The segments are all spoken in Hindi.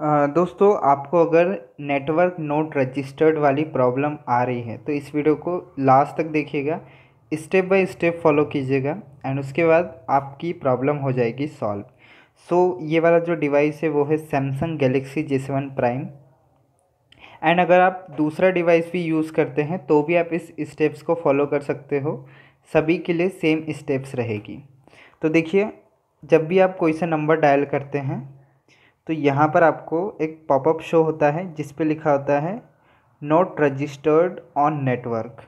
दोस्तों आपको अगर नेटवर्क नोट रजिस्टर्ड वाली प्रॉब्लम आ रही है तो इस वीडियो को लास्ट तक देखिएगा स्टेप बाय स्टेप फॉलो कीजिएगा एंड उसके बाद आपकी प्रॉब्लम हो जाएगी सॉल्व सो so, ये वाला जो डिवाइस है वो है Samsung Galaxy J seven prime and अगर आप दूसरा डिवाइस भी यूज़ करते हैं तो भी आप इस स्टेप्स को फॉलो कर सकते हो सभी के लिए सेम स्टेप्स रहेगी तो देखिए जब भी आप कोई सा नंबर डायल करते हैं तो यहाँ पर आपको एक पॉपअप शो होता है जिस पे लिखा होता है नोट रजिस्टर्ड ऑन नेटवर्क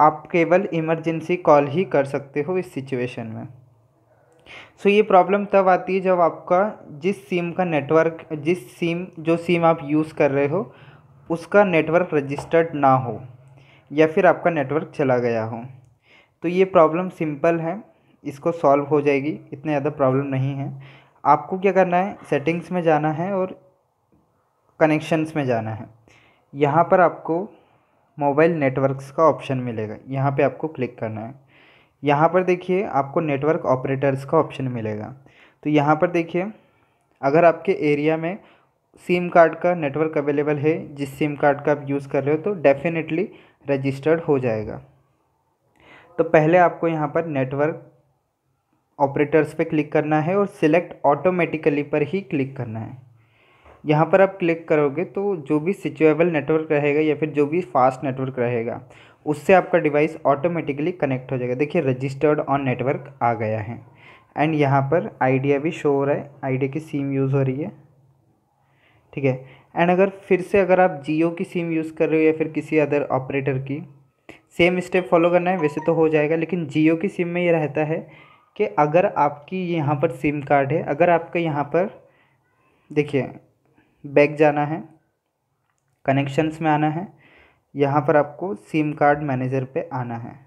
आप केवल इमरजेंसी कॉल ही कर सकते हो इस सिचुएशन में सो so, ये प्रॉब्लम तब आती है जब आपका जिस सिम का नेटवर्क जिस सिम जो सिम आप यूज़ कर रहे हो उसका नेटवर्क रजिस्टर्ड ना हो या फिर आपका नेटवर्क चला गया हो तो ये प्रॉब्लम सिंपल है इसको सॉल्व हो जाएगी इतने ज़्यादा प्रॉब्लम नहीं है आपको क्या करना है सेटिंग्स में जाना है और कनेक्शंस में जाना है यहाँ पर आपको मोबाइल नेटवर्क्स का ऑप्शन मिलेगा यहाँ पे आपको क्लिक करना है यहाँ पर देखिए आपको नेटवर्क ऑपरेटर्स का ऑप्शन मिलेगा तो यहाँ पर देखिए अगर आपके एरिया में सिम कार्ड का नेटवर्क अवेलेबल है जिस सिम कार्ड का आप यूज़ कर रहे हो तो डेफिनेटली रजिस्टर्ड हो जाएगा तो पहले आपको यहाँ पर नेटवर्क ऑपरेटर्स पे क्लिक करना है और सिलेक्ट ऑटोमेटिकली पर ही क्लिक करना है यहाँ पर आप क्लिक करोगे तो जो भी सिचुएबल नेटवर्क रहेगा या फिर जो भी फास्ट नेटवर्क रहेगा उससे आपका डिवाइस ऑटोमेटिकली कनेक्ट हो जाएगा देखिए रजिस्टर्ड ऑन नेटवर्क आ गया है एंड यहाँ पर आइडिया भी शो हो रहा है आइडिया की सिम यूज़ हो रही है ठीक है एंड अगर फिर से अगर आप जियो की सिम यूज़ कर रहे हो या फिर किसी अदर ऑपरेटर की सेम स्टेप फॉलो करना है वैसे तो हो जाएगा लेकिन जियो की सिम में ये रहता है कि अगर आपकी यहाँ पर सिम कार्ड है अगर आपका यहाँ पर देखिए बैक जाना है कनेक्शंस में आना है यहाँ पर आपको सिम कार्ड मैनेजर पे आना है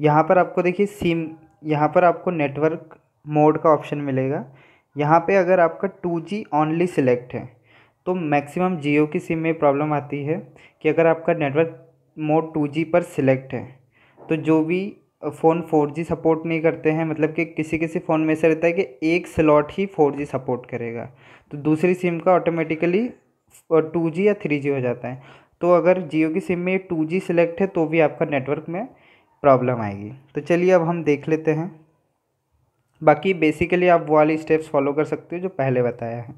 यहाँ पर आपको देखिए सिम यहाँ पर आपको नेटवर्क मोड का ऑप्शन मिलेगा यहाँ पे अगर आपका टू जी ऑनली सिलेक्ट है तो मैक्सिमम जियो की सिम में प्रॉब्लम आती है कि अगर आपका नेटवर्क मोड टू जी पर सिलेक्ट है तो जो भी फ़ोन फोर जी सपोर्ट नहीं करते हैं मतलब कि किसी किसी फ़ोन में ऐसा रहता है कि एक स्लॉट ही फोर जी सपोर्ट करेगा तो दूसरी सिम का ऑटोमेटिकली टू जी या थ्री जी हो जाता है तो अगर जियो की सिम में टू जी सिलेक्ट है तो भी आपका नेटवर्क में प्रॉब्लम आएगी तो चलिए अब हम देख लेते हैं बाकी बेसिकली आप वो वाली स्टेप्स फॉलो कर सकते हो जो पहले बताया है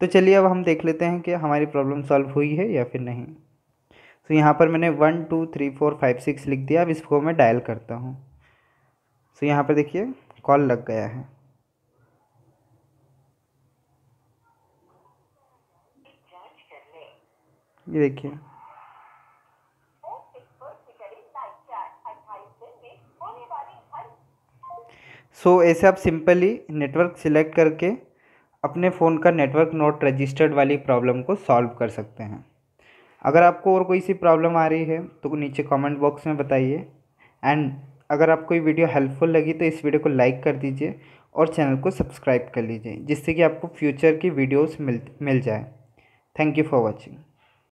तो चलिए अब हम देख लेते हैं कि हमारी प्रॉब्लम सॉल्व हुई है या फिर नहीं सो तो so, यहाँ पर मैंने one two three four five six लिख दिया अब इसको मैं डायल करता हूँ सो तो so, यहाँ पर देखिए कॉल लग गया है ये देखिए सो so, ऐसे आप सिंपली नेटवर्क सिलेक्ट करके अपने फ़ोन का नेटवर्क नोट रजिस्टर्ड वाली प्रॉब्लम को सॉल्व कर सकते हैं अगर आपको और कोई सी प्रॉब्लम आ रही है तो नीचे कमेंट बॉक्स में बताइए एंड अगर आपको ये वीडियो हेल्पफुल लगी तो इस वीडियो को लाइक कर दीजिए और चैनल को सब्सक्राइब कर लीजिए जिससे कि आपको फ्यूचर की वीडियोस मिल मिल जाए थैंक यू फॉर वॉचिंग